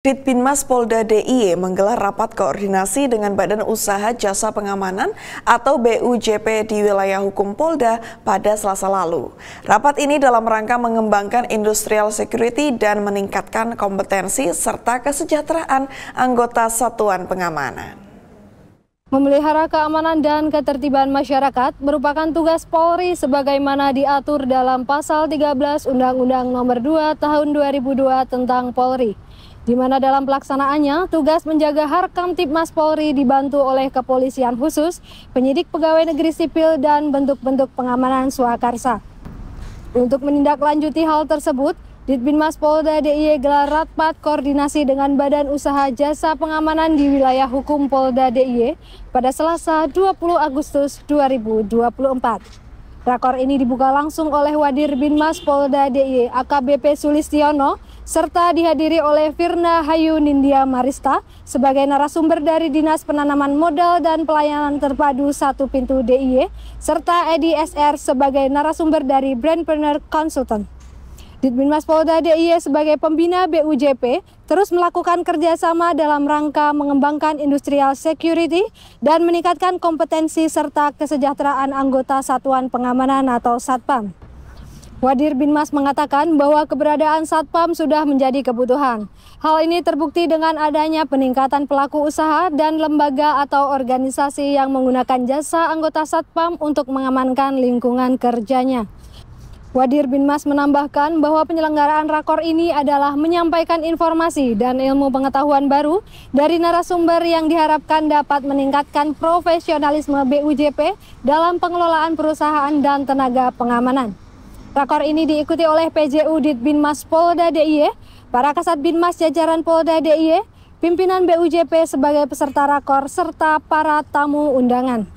Ditbinmas Polda DIY e menggelar rapat koordinasi dengan Badan Usaha Jasa Pengamanan atau BUJP di wilayah hukum Polda pada Selasa lalu. Rapat ini dalam rangka mengembangkan industrial security dan meningkatkan kompetensi serta kesejahteraan anggota satuan pengamanan. Memelihara keamanan dan ketertiban masyarakat merupakan tugas Polri sebagaimana diatur dalam pasal 13 Undang-Undang Nomor 2 Tahun 2002 tentang Polri di mana dalam pelaksanaannya tugas menjaga Harkam Mas Polri dibantu oleh Kepolisian Khusus, Penyidik Pegawai Negeri Sipil, dan bentuk-bentuk pengamanan Swakarsa. Untuk menindaklanjuti hal tersebut, Ditbinmas Polda DIY e gelar rapat koordinasi dengan Badan Usaha Jasa Pengamanan di wilayah hukum Polda DIY e pada Selasa 20 Agustus 2024. Rakor ini dibuka langsung oleh Wadir Binmas Polda DIY e, AKBP Sulistiono serta dihadiri oleh Firna Hayu Nindya Marista sebagai narasumber dari Dinas Penanaman Modal dan Pelayanan Terpadu Satu Pintu DIY, serta Edi SR sebagai narasumber dari Brandpreneur Consultant. Ditbinmas Polda DIY sebagai pembina BUJP terus melakukan kerjasama dalam rangka mengembangkan industrial security dan meningkatkan kompetensi serta kesejahteraan anggota Satuan Pengamanan atau Satpam. Wadir Binmas mengatakan bahwa keberadaan Satpam sudah menjadi kebutuhan. Hal ini terbukti dengan adanya peningkatan pelaku usaha dan lembaga atau organisasi yang menggunakan jasa anggota Satpam untuk mengamankan lingkungan kerjanya. Wadir Binmas menambahkan bahwa penyelenggaraan rakor ini adalah menyampaikan informasi dan ilmu pengetahuan baru dari narasumber yang diharapkan dapat meningkatkan profesionalisme BUJP dalam pengelolaan perusahaan dan tenaga pengamanan. Rakor ini diikuti oleh PJU Ditbinmas Polda DIY, para Kasat Binmas jajaran Polda DIY, pimpinan BUJP sebagai peserta rakor, serta para tamu undangan.